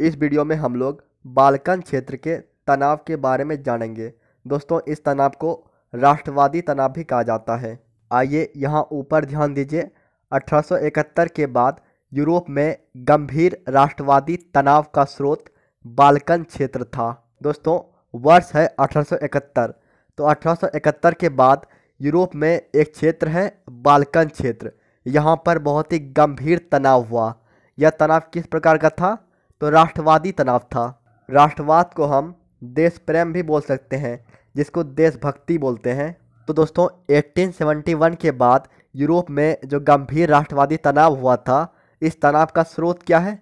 इस वीडियो में हम लोग बालकन क्षेत्र के तनाव के बारे में जानेंगे दोस्तों इस तनाव को राष्ट्रवादी तनाव भी कहा जाता है आइए यहाँ ऊपर ध्यान दीजिए 1871 के बाद यूरोप में गंभीर राष्ट्रवादी तनाव का स्रोत बालकन क्षेत्र था दोस्तों वर्ष है 1871 तो 1871 के बाद यूरोप में एक क्षेत्र है बालकन क्षेत्र यहाँ पर बहुत ही गंभीर तनाव हुआ यह तनाव किस प्रकार का था तो राष्ट्रवादी तनाव था राष्ट्रवाद को हम देश प्रेम भी बोल सकते हैं जिसको देशभक्ति बोलते हैं तो दोस्तों 1871 के बाद यूरोप में जो गंभीर राष्ट्रवादी तनाव हुआ था इस तनाव का स्रोत क्या है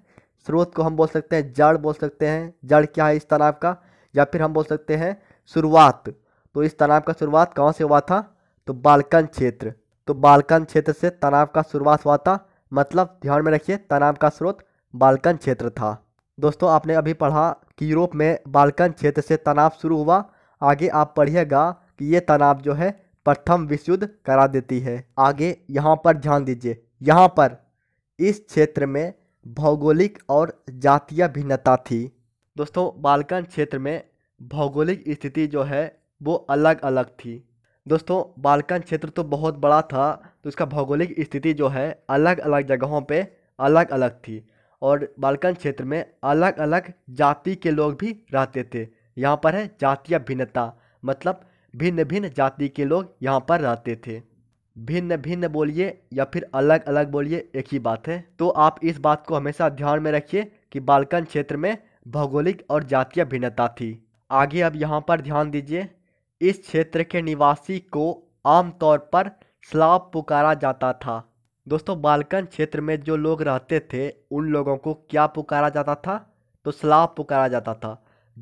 स्रोत को हम बोल सकते हैं जड़ बोल सकते हैं जड़ क्या है इस तनाव का या फिर हम बोल सकते हैं शुरुआत तो इस तनाव का शुरुआत कहाँ से हुआ था तो बालकन क्षेत्र तो बालकन क्षेत्र से तनाव का शुरुआत हुआ था मतलब ध्यान में रखिए तनाव का स्रोत बालकन क्षेत्र था दोस्तों आपने अभी पढ़ा कि यूरोप में बालकन क्षेत्र से तनाव शुरू हुआ आगे आप पढ़िएगा कि ये तनाव जो है प्रथम विश्व युद्ध करा देती है आगे यहाँ पर ध्यान दीजिए यहाँ पर इस क्षेत्र में भौगोलिक और जातीय भिन्नता थी दोस्तों बालकन क्षेत्र में भौगोलिक स्थिति जो है वो अलग अलग थी दोस्तों बालकन क्षेत्र तो बहुत बड़ा था तो इसका भौगोलिक स्थिति जो है अलग अलग जगहों पे अलग अलग थी और बालकन क्षेत्र में अलग अलग जाति के लोग भी रहते थे यहाँ पर है जातीय भिन्नता मतलब भिन्न भिन्न जाति के लोग यहाँ पर रहते थे भिन्न भिन्न बोलिए या फिर अलग अलग बोलिए एक ही बात है तो आप इस बात को हमेशा ध्यान में रखिए कि बालकन क्षेत्र में भौगोलिक और जातीय भिन्नता थी आगे अब यहाँ पर ध्यान दीजिए इस क्षेत्र के निवासी को आमतौर पर स्लाव पुकारा जाता था दोस्तों बालकन क्षेत्र में जो लोग रहते थे उन लोगों को क्या पुकारा जाता था तो स्लाव पुकारा जाता था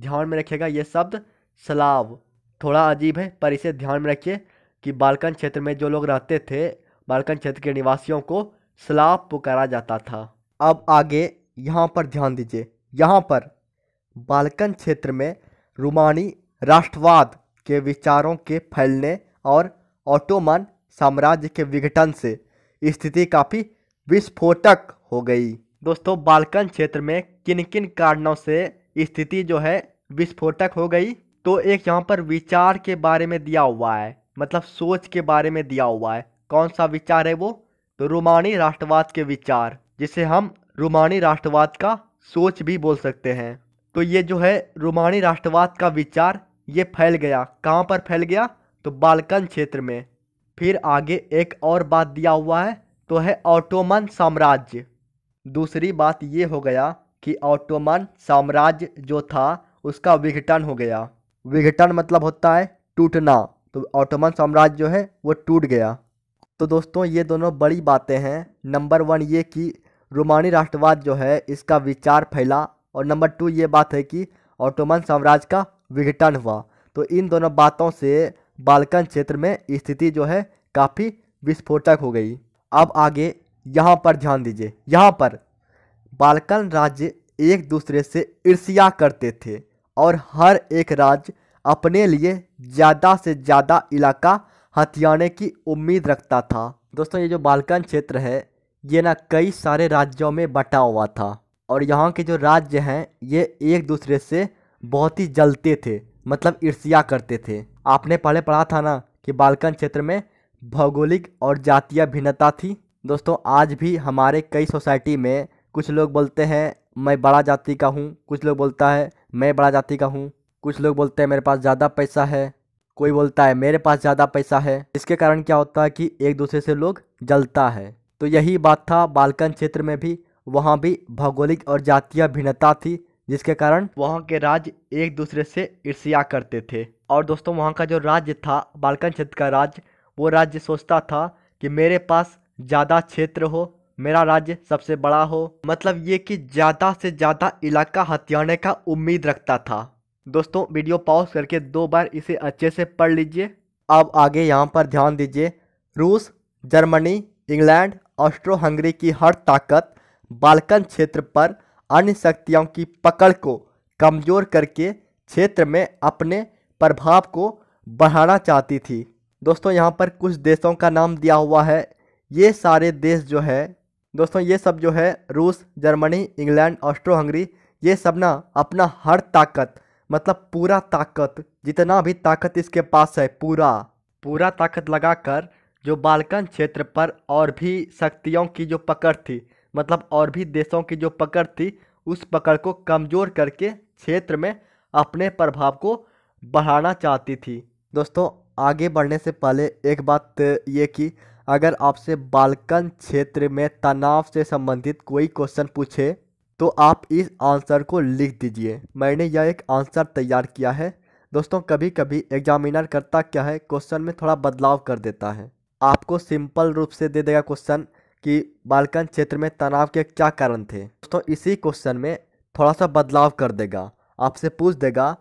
ध्यान में रखिएगा ये शब्द स्लाव थोड़ा अजीब है पर इसे ध्यान में रखिए कि बालकन क्षेत्र में जो लोग रहते थे बालकन क्षेत्र के निवासियों को स्लाव पुकारा जाता था अब आगे यहाँ पर ध्यान दीजिए यहाँ पर बालकन क्षेत्र में रूमानी राष्ट्रवाद के विचारों के फैलने और ऑटोमन साम्राज्य के विघटन से स्थिति काफ़ी विस्फोटक हो गई दोस्तों बालकन क्षेत्र में किन किन कारणों से स्थिति जो है विस्फोटक हो गई तो एक यहाँ पर विचार के बारे में दिया हुआ है मतलब सोच के बारे में दिया हुआ है कौन सा विचार है वो तो रोमानी राष्ट्रवाद के विचार जिसे हम रोमानी राष्ट्रवाद का सोच भी बोल सकते हैं तो ये जो है रोमानी राष्ट्रवाद का विचार ये फैल गया कहाँ पर फैल गया तो बालकन क्षेत्र में फिर आगे एक और बात दिया हुआ है तो है ऑटोमन साम्राज्य दूसरी बात ये हो गया कि ऑटोमन साम्राज्य जो था उसका विघटन हो गया विघटन मतलब होता है टूटना तो ऑटोमन साम्राज्य जो है वो टूट गया तो दोस्तों ये दोनों बड़ी बातें हैं नंबर वन ये कि रोमानी राष्ट्रवाद जो है इसका विचार फैला और नंबर टू ये बात है कि ऑटोमन साम्राज्य का विघटन हुआ तो इन दोनों बातों से बालकन क्षेत्र में स्थिति जो है काफ़ी विस्फोटक हो गई अब आगे यहाँ पर ध्यान दीजिए यहाँ पर बालकन राज्य एक दूसरे से ईर्ष्या करते थे और हर एक राज्य अपने लिए ज़्यादा से ज़्यादा इलाका हथियाने की उम्मीद रखता था दोस्तों ये जो बालकन क्षेत्र है ये ना कई सारे राज्यों में बटा हुआ था और यहाँ के जो राज्य हैं ये एक दूसरे से बहुत ही जलते थे मतलब ईर्ष्या करते थे आपने पहले पढ़ा था ना कि बालकन क्षेत्र में भौगोलिक और जातीय भिन्नता थी दोस्तों आज भी हमारे कई सोसाइटी में कुछ लोग बोलते हैं मैं बड़ा जाति का हूँ कुछ लोग बोलता है मैं बड़ा जाति का हूँ कुछ लोग बोलते हैं मेरे पास ज़्यादा पैसा है कोई बोलता है मेरे पास ज़्यादा पैसा है इसके कारण क्या होता है कि एक दूसरे से लोग जलता है तो यही बात था बालकन क्षेत्र में भी वहाँ भी भौगोलिक और जातीय भिन्नता थी जिसके कारण वहाँ के राज्य एक दूसरे से ईर्ष्या करते थे और दोस्तों वहाँ का जो राज्य था बालकन क्षेत्र का राज्य वो राज्य सोचता था कि मेरे पास ज़्यादा क्षेत्र हो मेरा राज्य सबसे बड़ा हो मतलब ये कि ज़्यादा से ज़्यादा इलाका हथियाने का उम्मीद रखता था दोस्तों वीडियो पॉज करके दो बार इसे अच्छे से पढ़ लीजिए अब आगे यहाँ पर ध्यान दीजिए रूस जर्मनी इंग्लैंड ऑस्ट्रो हंगरी की हर ताकत बालकन क्षेत्र पर अन्य शक्तियों की पकड़ को कमज़ोर करके क्षेत्र में अपने प्रभाव को बढ़ाना चाहती थी दोस्तों यहाँ पर कुछ देशों का नाम दिया हुआ है ये सारे देश जो है दोस्तों ये सब जो है रूस जर्मनी इंग्लैंड ऑस्ट्रो हंगरी ये सब ना अपना हर ताकत मतलब पूरा ताकत जितना भी ताकत इसके पास है पूरा पूरा ताकत लगाकर जो बालकन क्षेत्र पर और भी शक्तियों की जो पकड़ थी मतलब और भी देशों की जो पकड़ थी उस पकड़ को कमज़ोर करके क्षेत्र में अपने प्रभाव को बढ़ाना चाहती थी दोस्तों आगे बढ़ने से पहले एक बात तो ये कि अगर आपसे बालकन क्षेत्र में तनाव से संबंधित कोई क्वेश्चन पूछे तो आप इस आंसर को लिख दीजिए मैंने यह एक आंसर तैयार किया है दोस्तों कभी कभी एग्जामिनर करता क्या है क्वेश्चन में थोड़ा बदलाव कर देता है आपको सिंपल रूप से दे देगा क्वेश्चन कि बालकन क्षेत्र में तनाव के क्या कारण थे दोस्तों इसी क्वेश्चन में थोड़ा सा बदलाव कर देगा आपसे पूछ देगा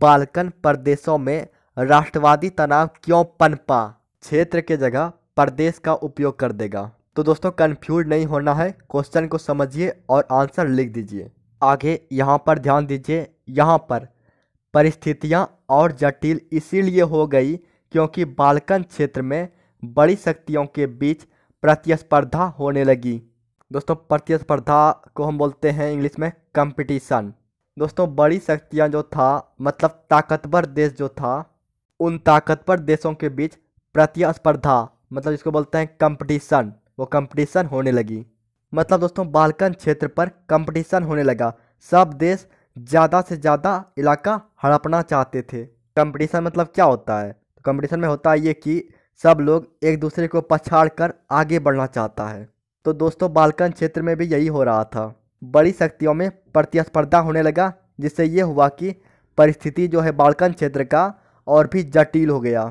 बालकन प्रदेशों में राष्ट्रवादी तनाव क्यों पनपा क्षेत्र के जगह प्रदेश का उपयोग कर देगा तो दोस्तों कन्फ्यूज नहीं होना है क्वेश्चन को समझिए और आंसर लिख दीजिए आगे यहाँ पर ध्यान दीजिए यहाँ पर परिस्थितियाँ और जटिल इसीलिए हो गई क्योंकि बालकन क्षेत्र में बड़ी शक्तियों के बीच प्रतिस्पर्धा होने लगी दोस्तों प्रतिस्पर्धा को हम बोलते हैं इंग्लिश में कंपटीशन दोस्तों बड़ी शक्तियाँ जो था मतलब ताकतवर देश जो था उन ताकतवर देशों के बीच प्रतिस्पर्धा मतलब इसको बोलते हैं कंपटीशन वो कंपटीशन होने लगी मतलब दोस्तों बालकन क्षेत्र पर कंपटीशन होने लगा सब देश ज़्यादा से ज़्यादा इलाका हड़पना चाहते थे कंपटीशन मतलब क्या होता है कंपटीशन तो में होता है ये कि सब लोग एक दूसरे को पछाड़ कर आगे बढ़ना चाहता है तो दोस्तों बालकन क्षेत्र में भी यही हो रहा था बड़ी शक्तियों में प्रतिस्पर्धा होने लगा जिससे ये हुआ कि परिस्थिति जो है बालकन क्षेत्र का और भी जटिल हो गया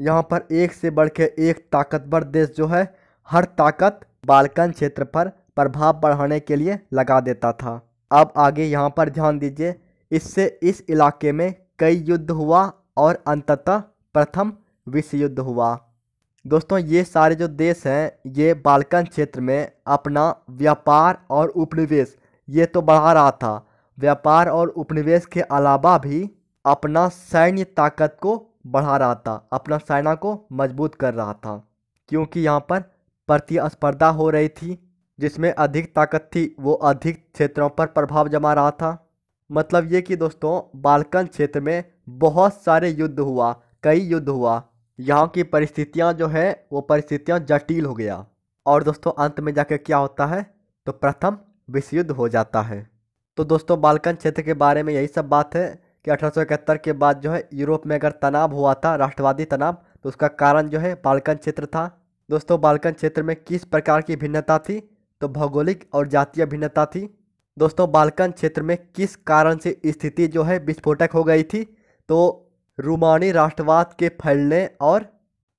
यहाँ पर एक से बढ़ के एक ताकतवर देश जो है हर ताकत बालकन क्षेत्र पर प्रभाव बढ़ाने के लिए लगा देता था अब आगे यहाँ पर ध्यान दीजिए इससे इस इलाके में कई युद्ध हुआ और अंततः प्रथम विश्व युद्ध हुआ दोस्तों ये सारे जो देश हैं ये बालकन क्षेत्र में अपना व्यापार और उपनिवेश ये तो बढ़ा रहा था व्यापार और उपनिवेश के अलावा भी अपना सैन्य ताकत को बढ़ा रहा था अपना सेना को मजबूत कर रहा था क्योंकि यहाँ पर प्रतिस्पर्धा हो रही थी जिसमें अधिक ताकत थी वो अधिक क्षेत्रों पर प्रभाव जमा रहा था मतलब ये कि दोस्तों बालकन क्षेत्र में बहुत सारे युद्ध हुआ कई युद्ध हुआ यहाँ की परिस्थितियाँ जो है वो परिस्थितियाँ जटिल हो गया और दोस्तों अंत में जाकर क्या होता है तो प्रथम विश्व युद्ध हो जाता है तो दोस्तों बालकन क्षेत्र के बारे में यही सब बात है कि अठारह के बाद जो है यूरोप में अगर तनाव हुआ था राष्ट्रवादी तनाव तो उसका कारण जो है बालकन क्षेत्र था दोस्तों बालकन क्षेत्र में किस प्रकार की भिन्नता थी तो भौगोलिक और जातीय भिन्नता थी दोस्तों बालकन क्षेत्र में किस कारण से स्थिति जो है विस्फोटक हो गई थी तो रूमानी राष्ट्रवाद के फैलने और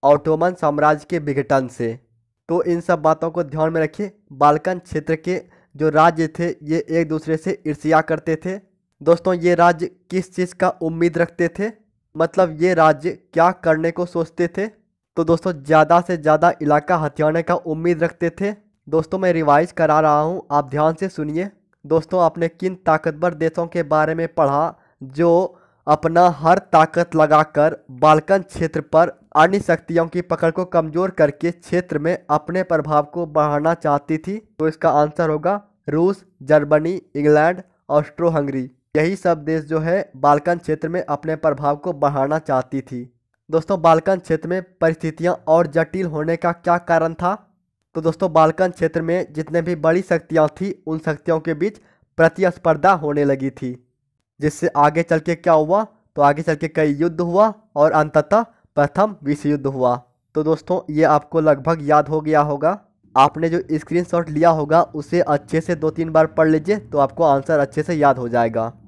ऑटोमन साम्राज्य के विघटन से तो इन सब बातों को ध्यान में रखिए बालकन क्षेत्र के जो राज्य थे ये एक दूसरे से ईर्ष्या करते थे दोस्तों ये राज्य किस चीज़ का उम्मीद रखते थे मतलब ये राज्य क्या करने को सोचते थे तो दोस्तों ज़्यादा से ज़्यादा इलाका हथियाने का उम्मीद रखते थे दोस्तों मैं रिवाइज करा रहा हूँ आप ध्यान से सुनिए दोस्तों आपने किन ताकतवर देशों के बारे में पढ़ा जो अपना हर ताकत लगाकर बालकन क्षेत्र पर अन्य शक्तियों की पकड़ को कमजोर करके क्षेत्र में अपने प्रभाव को बढ़ाना चाहती थी तो इसका आंसर होगा रूस जर्मनी इंग्लैंड ऑस्ट्रो हंगरी यही सब देश जो है बालकन क्षेत्र में अपने प्रभाव को बढ़ाना चाहती थी दोस्तों बालकन क्षेत्र में परिस्थितियां और जटिल होने का क्या कारण था तो दोस्तों बालकन क्षेत्र में जितने भी बड़ी शक्तियां थी उन शक्तियों के बीच प्रतिस्पर्धा होने लगी थी जिससे आगे चल के क्या हुआ तो आगे चल के कई युद्ध हुआ और अंततः प्रथम विश्व युद्ध हुआ तो दोस्तों ये आपको लगभग याद हो गया होगा आपने जो स्क्रीनशॉट लिया होगा उसे अच्छे से दो तीन बार पढ़ लीजिए तो आपको आंसर अच्छे से याद हो जाएगा